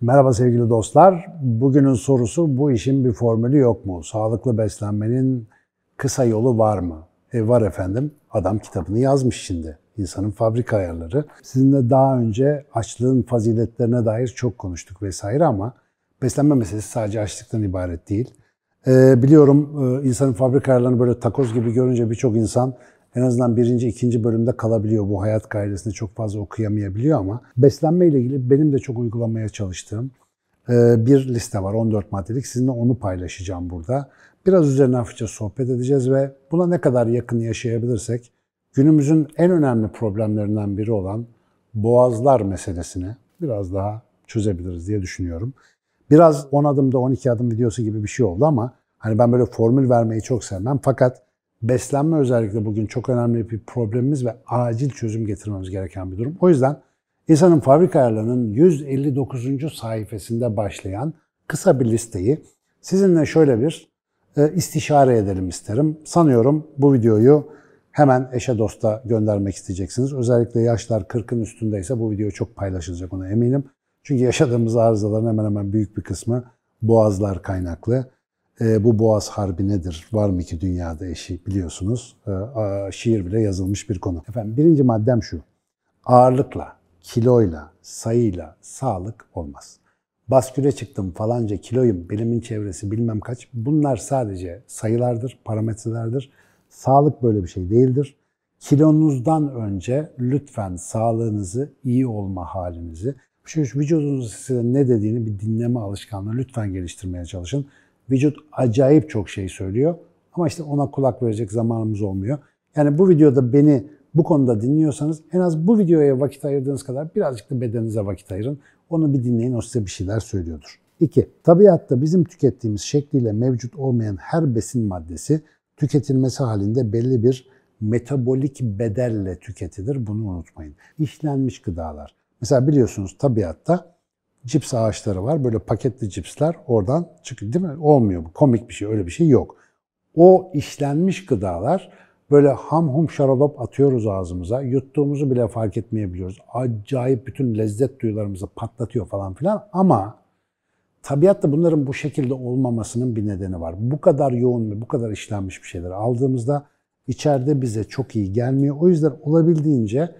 Merhaba sevgili dostlar. Bugünün sorusu bu işin bir formülü yok mu? Sağlıklı beslenmenin kısa yolu var mı? E var efendim. Adam kitabını yazmış şimdi. İnsanın fabrika ayarları. Sizinle daha önce açlığın faziletlerine dair çok konuştuk vesaire ama beslenme meselesi sadece açlıktan ibaret değil. E, biliyorum e, insanın fabrika ayarlarını böyle takoz gibi görünce birçok insan en azından birinci, ikinci bölümde kalabiliyor. Bu hayat gayresini çok fazla okuyamayabiliyor ama beslenme ile ilgili benim de çok uygulamaya çalıştığım e, bir liste var 14 maddelik. Sizinle onu paylaşacağım burada. Biraz üzerine hafifçe sohbet edeceğiz ve buna ne kadar yakın yaşayabilirsek günümüzün en önemli problemlerinden biri olan boğazlar meselesini biraz daha çözebiliriz diye düşünüyorum. Biraz 10 adımda 12 adım videosu gibi bir şey oldu ama hani ben böyle formül vermeyi çok sevmem fakat beslenme özellikle bugün çok önemli bir problemimiz ve acil çözüm getirmemiz gereken bir durum. O yüzden insanın fabrika ayarlarının 159. sayfasında başlayan kısa bir listeyi sizinle şöyle bir e, istişare edelim isterim. Sanıyorum bu videoyu hemen eşe dosta göndermek isteyeceksiniz. Özellikle yaşlar 40'ın üstündeyse bu video çok paylaşılacak ona eminim. Çünkü yaşadığımız arızaların hemen hemen büyük bir kısmı boğazlar kaynaklı. E, bu Boğaz Harbi nedir, var mı ki dünyada eşi biliyorsunuz. E, şiir bile yazılmış bir konu. Efendim birinci maddem şu, ağırlıkla, kiloyla, sayıyla sağlık olmaz. Basküre çıktım falanca kiloyum, bilimin çevresi bilmem kaç. Bunlar sadece sayılardır, parametrelerdir. Sağlık böyle bir şey değildir. Kilonuzdan önce lütfen sağlığınızı, iyi olma halinizi, şu vücudunuzun size ne dediğini bir dinleme alışkanlığı lütfen geliştirmeye çalışın. Vücut acayip çok şey söylüyor ama işte ona kulak verecek zamanımız olmuyor. Yani bu videoda beni bu konuda dinliyorsanız en az bu videoya vakit ayırdığınız kadar birazcık da bedeninize vakit ayırın. Onu bir dinleyin, o size bir şeyler söylüyordur. 2. Tabiatta bizim tükettiğimiz şekliyle mevcut olmayan her besin maddesi tüketilmesi halinde belli bir metabolik bedelle tüketilir. Bunu unutmayın. İşlenmiş gıdalar. Mesela biliyorsunuz tabiatta cips ağaçları var. Böyle paketli cipsler oradan çıkıyor değil mi? Olmuyor bu. Komik bir şey, öyle bir şey yok. O işlenmiş gıdalar böyle ham hum şaralop atıyoruz ağzımıza. Yuttuğumuzu bile fark etmeyebiliyoruz. Acayip bütün lezzet duyularımızı patlatıyor falan filan ama tabiatta bunların bu şekilde olmamasının bir nedeni var. Bu kadar yoğun ve bu kadar işlenmiş bir şeyler aldığımızda içeride bize çok iyi gelmiyor. O yüzden olabildiğince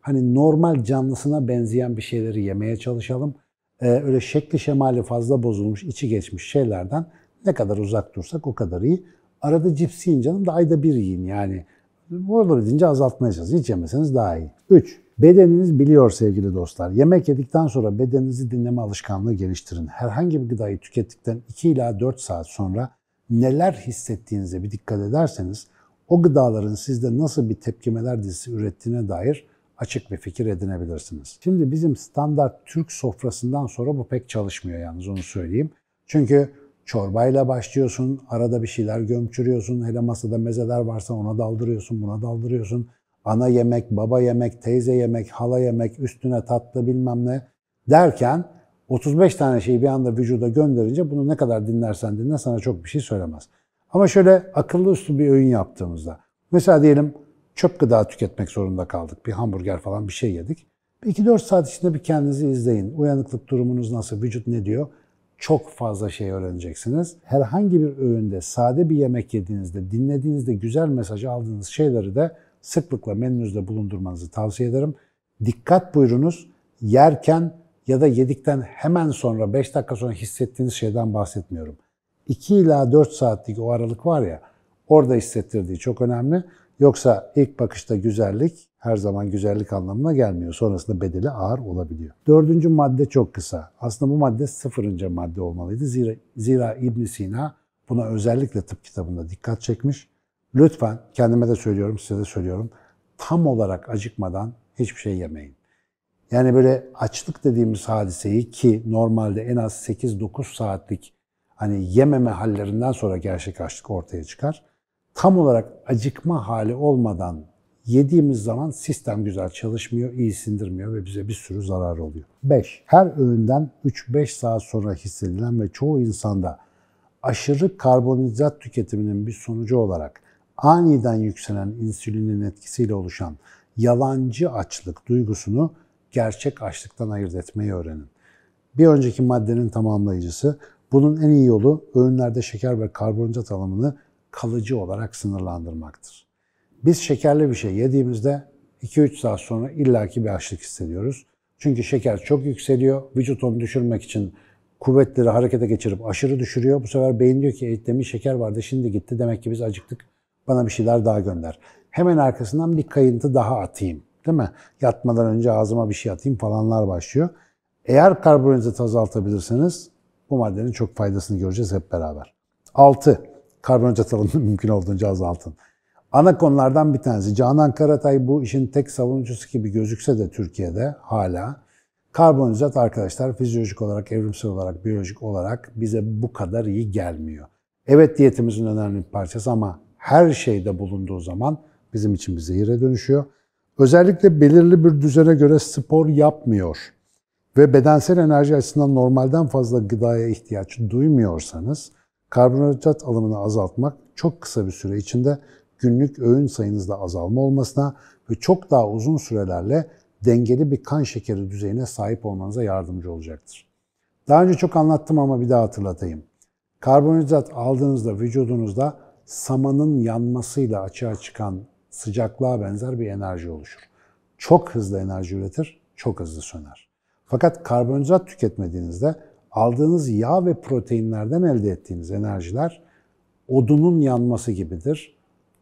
hani normal canlısına benzeyen bir şeyleri yemeye çalışalım. Ee, öyle şekli şemali fazla bozulmuş, içi geçmiş şeylerden ne kadar uzak dursak o kadar iyi. Arada cips yiyin canım da ayda bir yiyin yani. Bu olabildiğince azaltmayacağız. Hiç yemeseniz daha iyi. 3. Bedeniniz biliyor sevgili dostlar. Yemek yedikten sonra bedeninizi dinleme alışkanlığı geliştirin. Herhangi bir gıdayı tükettikten 2 ila 4 saat sonra neler hissettiğinize bir dikkat ederseniz o gıdaların sizde nasıl bir tepkimeler dizisi ürettiğine dair açık bir fikir edinebilirsiniz. Şimdi bizim standart Türk sofrasından sonra bu pek çalışmıyor yalnız onu söyleyeyim. Çünkü çorbayla başlıyorsun, arada bir şeyler gömçürüyorsun, hele masada mezeler varsa ona daldırıyorsun, buna daldırıyorsun. Ana yemek, baba yemek, teyze yemek, hala yemek, üstüne tatlı bilmem ne derken 35 tane şeyi bir anda vücuda gönderince bunu ne kadar dinlersen dinle sana çok bir şey söylemez. Ama şöyle akıllı üstü bir öğün yaptığımızda. Mesela diyelim çöp gıda tüketmek zorunda kaldık. Bir hamburger falan bir şey yedik. 2-4 saat içinde bir kendinizi izleyin. Uyanıklık durumunuz nasıl, vücut ne diyor? Çok fazla şey öğreneceksiniz. Herhangi bir öğünde, sade bir yemek yediğinizde, dinlediğinizde güzel mesajı aldığınız şeyleri de sıklıkla menünüzde bulundurmanızı tavsiye ederim. Dikkat buyurunuz. Yerken ya da yedikten hemen sonra 5 dakika sonra hissettiğiniz şeyden bahsetmiyorum. 2 ila 4 saatlik o aralık var ya orada hissettirdiği çok önemli. Yoksa ilk bakışta güzellik her zaman güzellik anlamına gelmiyor. Sonrasında bedeli ağır olabiliyor. Dördüncü madde çok kısa. Aslında bu madde sıfırıncı madde olmalıydı. Zira, zira ibn Sina buna özellikle tıp kitabında dikkat çekmiş. Lütfen kendime de söylüyorum, size de söylüyorum. Tam olarak acıkmadan hiçbir şey yemeyin. Yani böyle açlık dediğimiz hadiseyi ki normalde en az 8-9 saatlik hani yememe hallerinden sonra gerçek açlık ortaya çıkar tam olarak acıkma hali olmadan yediğimiz zaman sistem güzel çalışmıyor, iyi sindirmiyor ve bize bir sürü zarar oluyor. 5. Her öğünden 3-5 saat sonra hissedilen ve çoğu insanda aşırı karbonhidrat tüketiminin bir sonucu olarak aniden yükselen insülinin etkisiyle oluşan yalancı açlık duygusunu gerçek açlıktan ayırt etmeyi öğrenin. Bir önceki maddenin tamamlayıcısı, bunun en iyi yolu öğünlerde şeker ve karbonhidrat alımını kalıcı olarak sınırlandırmaktır. Biz şekerli bir şey yediğimizde 2-3 saat sonra illaki bir açlık hissediyoruz. Çünkü şeker çok yükseliyor. Vücut onu düşürmek için kuvvetleri harekete geçirip aşırı düşürüyor. Bu sefer beyin diyor ki demin şeker vardı şimdi gitti. Demek ki biz acıktık. Bana bir şeyler daha gönder. Hemen arkasından bir kayıntı daha atayım. Değil mi? Yatmadan önce ağzıma bir şey atayım falanlar başlıyor. Eğer karbonhidratı azaltabilirseniz bu maddenin çok faydasını göreceğiz hep beraber. 6 karbonhidrat alanını mümkün olduğunca azaltın. Ana konulardan bir tanesi. Canan Karatay bu işin tek savunucusu gibi gözükse de Türkiye'de hala karbonhidrat arkadaşlar fizyolojik olarak, evrimsel olarak, biyolojik olarak bize bu kadar iyi gelmiyor. Evet diyetimizin önemli bir parçası ama her şeyde bulunduğu zaman bizim için bir zehire dönüşüyor. Özellikle belirli bir düzene göre spor yapmıyor ve bedensel enerji açısından normalden fazla gıdaya ihtiyaç duymuyorsanız Karbonhidrat alımını azaltmak çok kısa bir süre içinde günlük öğün sayınızda azalma olmasına ve çok daha uzun sürelerle dengeli bir kan şekeri düzeyine sahip olmanıza yardımcı olacaktır. Daha önce çok anlattım ama bir daha hatırlatayım. Karbonhidrat aldığınızda vücudunuzda samanın yanmasıyla açığa çıkan sıcaklığa benzer bir enerji oluşur. Çok hızlı enerji üretir, çok hızlı söner. Fakat karbonhidrat tüketmediğinizde aldığınız yağ ve proteinlerden elde ettiğiniz enerjiler odunun yanması gibidir.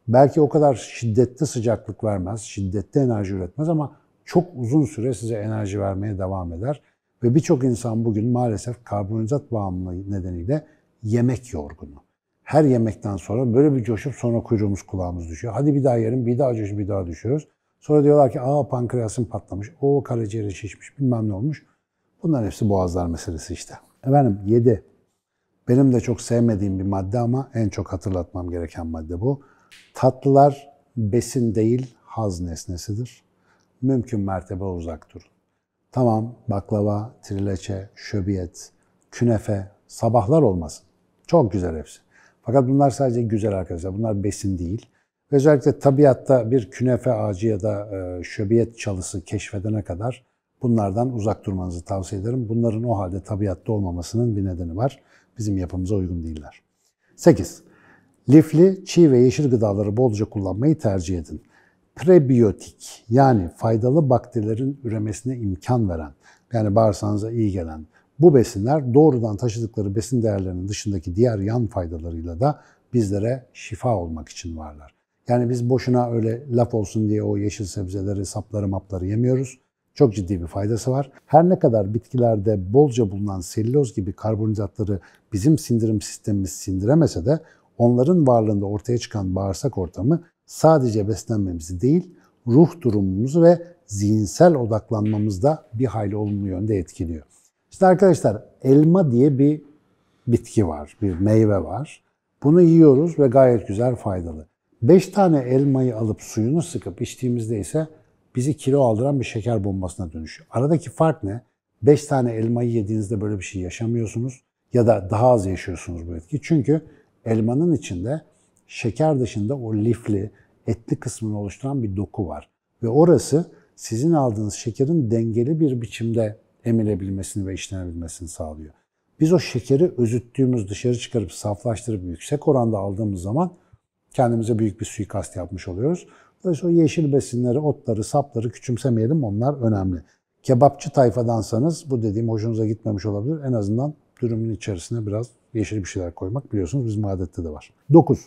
Belki o kadar şiddetli sıcaklık vermez, şiddetli enerji üretmez ama çok uzun süre size enerji vermeye devam eder. Ve birçok insan bugün maalesef karbonhidrat bağımlılığı nedeniyle yemek yorgunu. Her yemekten sonra böyle bir coşup sonra kuyruğumuz kulağımız düşüyor. Hadi bir daha yerim, bir daha coşup bir daha düşüyoruz. Sonra diyorlar ki aa pankreasım patlamış, o karaciğeri şişmiş bilmem ne olmuş. Bunların hepsi boğazlar meselesi işte. Efendim 7. Benim de çok sevmediğim bir madde ama en çok hatırlatmam gereken madde bu. Tatlılar besin değil haz nesnesidir. Mümkün mertebe uzak durun. Tamam baklava, trileçe, şöbiyet, künefe sabahlar olmasın. Çok güzel hepsi. Fakat bunlar sadece güzel arkadaşlar. Bunlar besin değil. Özellikle tabiatta bir künefe ağacı ya da e, şöbiyet çalısı keşfedene kadar Bunlardan uzak durmanızı tavsiye ederim. Bunların o halde tabiatta olmamasının bir nedeni var. Bizim yapımıza uygun değiller. 8. Lifli, çiğ ve yeşil gıdaları bolca kullanmayı tercih edin. Prebiyotik yani faydalı bakterilerin üremesine imkan veren, yani bağırsağınıza iyi gelen bu besinler doğrudan taşıdıkları besin değerlerinin dışındaki diğer yan faydalarıyla da bizlere şifa olmak için varlar. Yani biz boşuna öyle laf olsun diye o yeşil sebzeleri, sapları, mapları yemiyoruz. Çok ciddi bir faydası var. Her ne kadar bitkilerde bolca bulunan selüloz gibi karbonhidratları bizim sindirim sistemimiz sindiremese de onların varlığında ortaya çıkan bağırsak ortamı sadece beslenmemizi değil, ruh durumumuzu ve zihinsel odaklanmamızda bir hayli olumlu yönde etkiliyor. İşte arkadaşlar elma diye bir bitki var, bir meyve var. Bunu yiyoruz ve gayet güzel faydalı. 5 tane elmayı alıp suyunu sıkıp içtiğimizde ise bizi kilo aldıran bir şeker bombasına dönüşüyor. Aradaki fark ne? 5 tane elmayı yediğinizde böyle bir şey yaşamıyorsunuz ya da daha az yaşıyorsunuz bu etki. Çünkü elmanın içinde şeker dışında o lifli, etli kısmını oluşturan bir doku var. Ve orası sizin aldığınız şekerin dengeli bir biçimde emilebilmesini ve işlenebilmesini sağlıyor. Biz o şekeri özüttüğümüz, dışarı çıkarıp saflaştırıp yüksek oranda aldığımız zaman kendimize büyük bir suikast yapmış oluyoruz. Dolayısıyla o yeşil besinleri, otları, sapları küçümsemeyelim. Onlar önemli. Kebapçı tayfadansanız bu dediğim hoşunuza gitmemiş olabilir. En azından dürümün içerisine biraz yeşil bir şeyler koymak biliyorsunuz bizim adette de var. 9.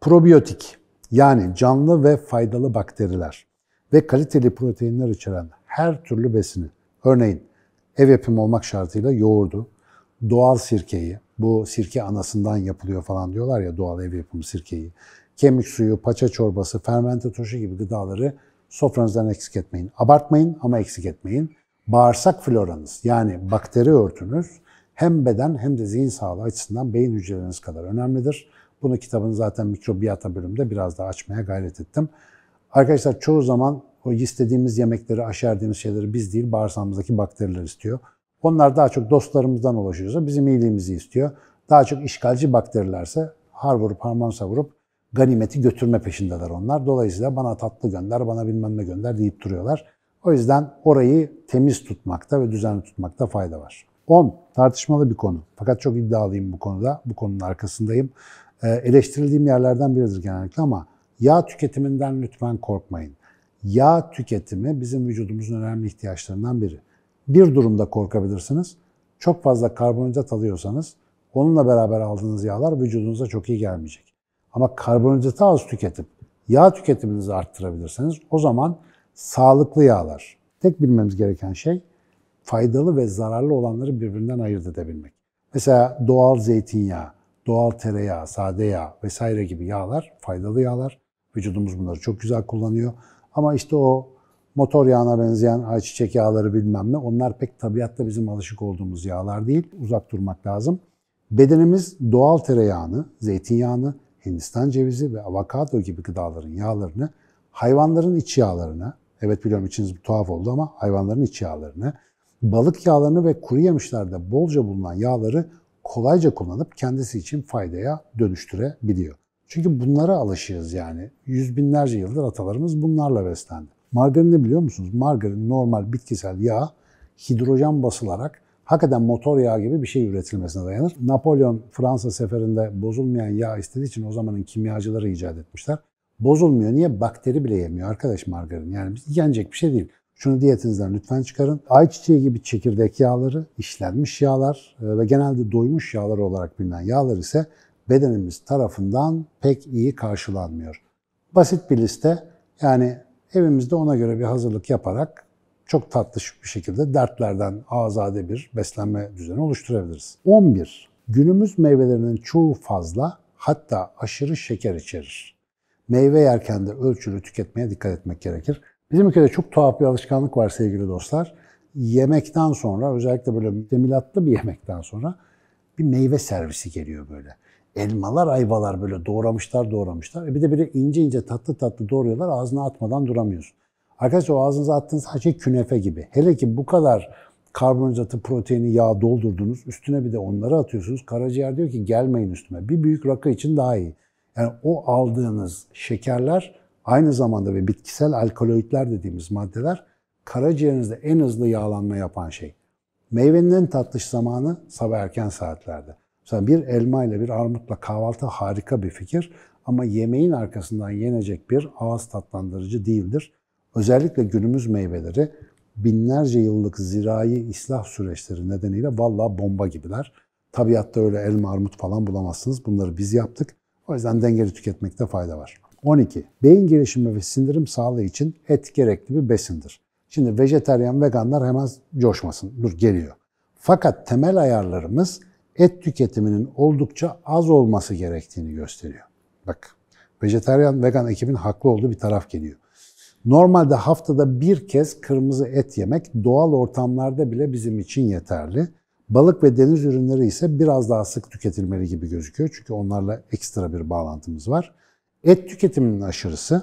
Probiyotik yani canlı ve faydalı bakteriler ve kaliteli proteinler içeren her türlü besini örneğin ev yapımı olmak şartıyla yoğurdu, doğal sirkeyi, bu sirke anasından yapılıyor falan diyorlar ya doğal ev yapımı sirkeyi, kemik suyu, paça çorbası, fermente turşu gibi gıdaları sofranızdan eksik etmeyin. Abartmayın ama eksik etmeyin. Bağırsak floranız yani bakteri örtünüz hem beden hem de zihin sağlığı açısından beyin hücreleriniz kadar önemlidir. Bunu kitabın zaten mikrobiyata bölümünde biraz daha açmaya gayret ettim. Arkadaşlar çoğu zaman o istediğimiz yemekleri, aşerdiğimiz şeyleri biz değil bağırsağımızdaki bakteriler istiyor. Onlar daha çok dostlarımızdan ulaşıyorsa bizim iyiliğimizi istiyor. Daha çok işgalci bakterilerse har vurup harman savurup ganimeti götürme peşindeler onlar. Dolayısıyla bana tatlı gönder, bana bilmem ne gönder deyip duruyorlar. O yüzden orayı temiz tutmakta ve düzenli tutmakta fayda var. 10. Tartışmalı bir konu. Fakat çok iddialıyım bu konuda. Bu konunun arkasındayım. Ee, eleştirildiğim yerlerden biridir genellikle ama yağ tüketiminden lütfen korkmayın. Yağ tüketimi bizim vücudumuzun önemli ihtiyaçlarından biri. Bir durumda korkabilirsiniz. Çok fazla karbonhidrat alıyorsanız onunla beraber aldığınız yağlar vücudunuza çok iyi gelmeyecek. Ama karbonhidratı az tüketip yağ tüketiminizi arttırabilirseniz o zaman sağlıklı yağlar. Tek bilmemiz gereken şey faydalı ve zararlı olanları birbirinden ayırt edebilmek. Mesela doğal zeytinyağı, doğal tereyağı, sade yağ vesaire gibi yağlar faydalı yağlar. Vücudumuz bunları çok güzel kullanıyor. Ama işte o motor yağına benzeyen ayçiçek yağları bilmem ne onlar pek tabiatta bizim alışık olduğumuz yağlar değil. Uzak durmak lazım. Bedenimiz doğal tereyağını, zeytinyağını, Hindistan cevizi ve avokado gibi gıdaların yağlarını hayvanların iç yağlarını, evet biliyorum içiniz tuhaf oldu ama hayvanların iç yağlarını, balık yağlarını ve kuru yemişlerde bolca bulunan yağları kolayca kullanıp kendisi için faydaya dönüştürebiliyor. Çünkü bunlara alışığız yani. Yüz binlerce yıldır atalarımız bunlarla beslendi. Margarini biliyor musunuz? Margarin normal bitkisel yağ hidrojen basılarak hakikaten motor yağı gibi bir şey üretilmesine dayanır. Napolyon Fransa seferinde bozulmayan yağ istediği için o zamanın kimyacıları icat etmişler. Bozulmuyor. Niye? Bakteri bile yemiyor arkadaş margarin. Yani yenecek bir şey değil. Şunu diyetinizden lütfen çıkarın. Ayçiçeği gibi çekirdek yağları, işlenmiş yağlar e, ve genelde doymuş yağlar olarak bilinen yağlar ise bedenimiz tarafından pek iyi karşılanmıyor. Basit bir liste yani evimizde ona göre bir hazırlık yaparak çok tatlış bir şekilde dertlerden azade bir beslenme düzeni oluşturabiliriz. 11. Günümüz meyvelerinin çoğu fazla hatta aşırı şeker içerir. Meyve yerken de ölçülü tüketmeye dikkat etmek gerekir. Bizim ülkede çok tuhaf bir alışkanlık var sevgili dostlar. Yemekten sonra özellikle böyle mütemilatlı bir yemekten sonra bir meyve servisi geliyor böyle. Elmalar, ayvalar böyle doğramışlar doğramışlar. E bir de biri ince ince tatlı tatlı doğruyorlar ağzına atmadan duramıyorsun. Arkadaşlar o ağzınıza attığınız her şey künefe gibi. Hele ki bu kadar karbonhidratı, proteini, yağ doldurdunuz. Üstüne bir de onları atıyorsunuz. Karaciğer diyor ki gelmeyin üstüme. Bir büyük rakı için daha iyi. Yani o aldığınız şekerler aynı zamanda ve bitkisel alkaloidler dediğimiz maddeler karaciğerinizde en hızlı yağlanma yapan şey. Meyvenin en tatlış zamanı sabah erken saatlerde. Mesela bir elma ile bir armutla kahvaltı harika bir fikir ama yemeğin arkasından yenecek bir ağız tatlandırıcı değildir. Özellikle günümüz meyveleri binlerce yıllık zirai islah süreçleri nedeniyle valla bomba gibiler. Tabiatta öyle elma, armut falan bulamazsınız. Bunları biz yaptık. O yüzden dengeli tüketmekte fayda var. 12. Beyin gelişimi ve sindirim sağlığı için et gerekli bir besindir. Şimdi vejeteryan veganlar hemen coşmasın. Dur geliyor. Fakat temel ayarlarımız et tüketiminin oldukça az olması gerektiğini gösteriyor. Bak, vejeteryan vegan ekibin haklı olduğu bir taraf geliyor. Normalde haftada bir kez kırmızı et yemek doğal ortamlarda bile bizim için yeterli. Balık ve deniz ürünleri ise biraz daha sık tüketilmeli gibi gözüküyor. Çünkü onlarla ekstra bir bağlantımız var. Et tüketiminin aşırısı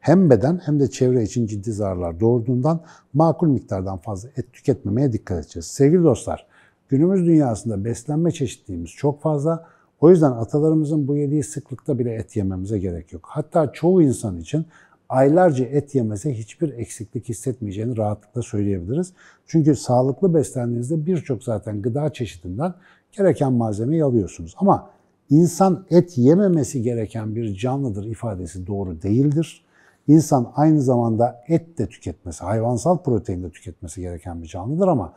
hem beden hem de çevre için ciddi zararlar doğurduğundan makul miktardan fazla et tüketmemeye dikkat edeceğiz. Sevgili dostlar, günümüz dünyasında beslenme çeşitliliğimiz çok fazla. O yüzden atalarımızın bu yediği sıklıkta bile et yememize gerek yok. Hatta çoğu insan için aylarca et yemese hiçbir eksiklik hissetmeyeceğini rahatlıkla söyleyebiliriz. Çünkü sağlıklı beslendiğinizde birçok zaten gıda çeşidinden gereken malzemeyi alıyorsunuz. Ama insan et yememesi gereken bir canlıdır ifadesi doğru değildir. İnsan aynı zamanda et de tüketmesi, hayvansal protein de tüketmesi gereken bir canlıdır ama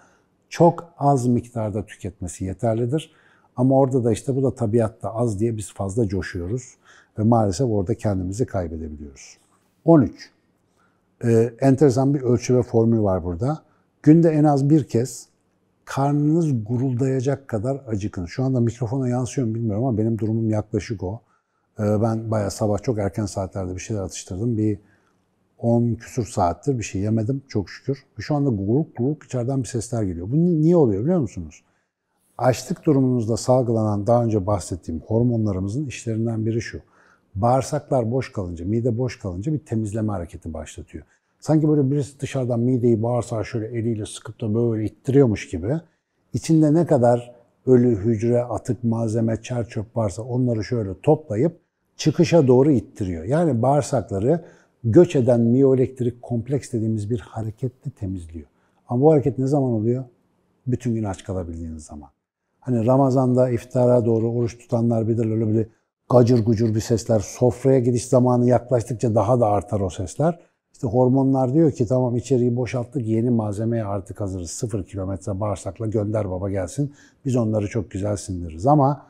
çok az miktarda tüketmesi yeterlidir. Ama orada da işte bu da tabiatta az diye biz fazla coşuyoruz ve maalesef orada kendimizi kaybedebiliyoruz. 13. Ee, enteresan bir ölçü ve formül var burada. Günde en az bir kez karnınız guruldayacak kadar acıkın. Şu anda mikrofona yansıyor mu bilmiyorum ama benim durumum yaklaşık o. Ee, ben bayağı sabah çok erken saatlerde bir şeyler atıştırdım. Bir 10 küsur saattir bir şey yemedim çok şükür. Şu anda guruk guruk içeriden bir sesler geliyor. Bu niye oluyor biliyor musunuz? Açlık durumunuzda salgılanan daha önce bahsettiğim hormonlarımızın işlerinden biri şu bağırsaklar boş kalınca, mide boş kalınca bir temizleme hareketi başlatıyor. Sanki böyle birisi dışarıdan mideyi bağırsağı şöyle eliyle sıkıp da böyle ittiriyormuş gibi. İçinde ne kadar ölü hücre, atık malzeme, çer çöp varsa onları şöyle toplayıp çıkışa doğru ittiriyor. Yani bağırsakları göç eden miyoelektrik kompleks dediğimiz bir hareketle temizliyor. Ama bu hareket ne zaman oluyor? Bütün gün aç kalabildiğiniz zaman. Hani Ramazan'da iftara doğru oruç tutanlar bilir öyle bir gacır gucur bir sesler. Sofraya gidiş zamanı yaklaştıkça daha da artar o sesler. İşte hormonlar diyor ki tamam içeriği boşalttık yeni malzemeye artık hazırız. Sıfır kilometre bağırsakla gönder baba gelsin. Biz onları çok güzel sindiririz ama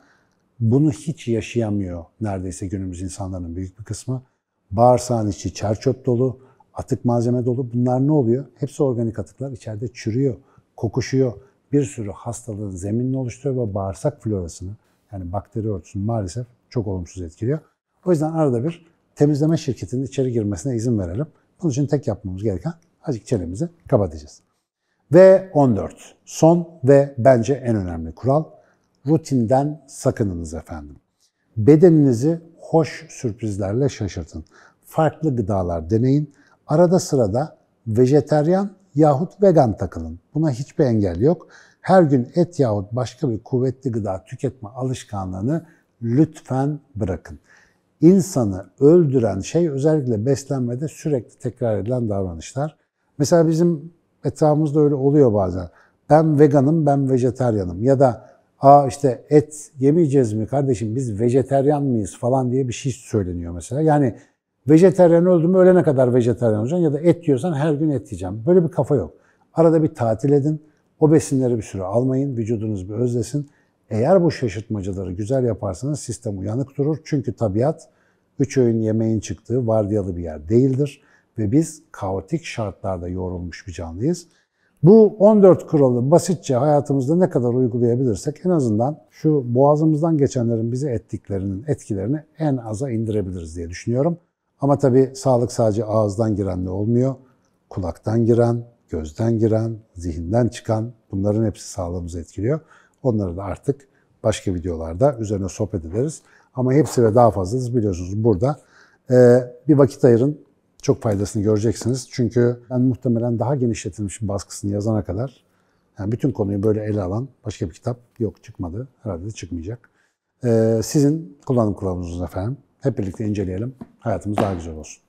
bunu hiç yaşayamıyor neredeyse günümüz insanların büyük bir kısmı. Bağırsağın içi çer çöp dolu, atık malzeme dolu. Bunlar ne oluyor? Hepsi organik atıklar içeride çürüyor, kokuşuyor. Bir sürü hastalığın zeminini oluşturuyor ve bağırsak florasını yani bakteri örtüsünü maalesef çok olumsuz etkiliyor. O yüzden arada bir temizleme şirketinin içeri girmesine izin verelim. Bunun için tek yapmamız gereken azıcık çenemizi kapatacağız. Ve 14. Son ve bence en önemli kural. Rutinden sakınınız efendim. Bedeninizi hoş sürprizlerle şaşırtın. Farklı gıdalar deneyin. Arada sırada vejeteryan yahut vegan takılın. Buna hiçbir engel yok. Her gün et yahut başka bir kuvvetli gıda tüketme alışkanlığını lütfen bırakın. İnsanı öldüren şey özellikle beslenmede sürekli tekrar edilen davranışlar. Mesela bizim etrafımızda öyle oluyor bazen. Ben veganım, ben vejeteryanım ya da aa işte et yemeyeceğiz mi kardeşim biz vejeteryan mıyız falan diye bir şey söyleniyor mesela. Yani vejeteryan öldüm ölene kadar vejeteryan olacaksın ya da et yiyorsan her gün et yiyeceğim. Böyle bir kafa yok. Arada bir tatil edin. O besinleri bir süre almayın. Vücudunuz bir özlesin. Eğer bu şaşırtmacaları güzel yaparsanız sistem uyanık durur. Çünkü tabiat üç öğün yemeğin çıktığı vardiyalı bir yer değildir ve biz kaotik şartlarda yoğrulmuş bir canlıyız. Bu 14 kuralı basitçe hayatımızda ne kadar uygulayabilirsek en azından şu boğazımızdan geçenlerin bize ettiklerinin etkilerini en aza indirebiliriz diye düşünüyorum. Ama tabii sağlık sadece ağızdan girenle olmuyor. Kulaktan giren, gözden giren, zihinden çıkan bunların hepsi sağlığımızı etkiliyor. Onları da artık başka videolarda üzerine sohbet ederiz. Ama hepsi ve daha fazlası biliyorsunuz burada. Ee, bir vakit ayırın. Çok faydasını göreceksiniz. Çünkü ben muhtemelen daha genişletilmiş baskısını yazana kadar yani bütün konuyu böyle ele alan başka bir kitap yok çıkmadı. Herhalde de çıkmayacak. Ee, sizin kullanım kılavuzunuz efendim. Hep birlikte inceleyelim. Hayatımız daha güzel olsun.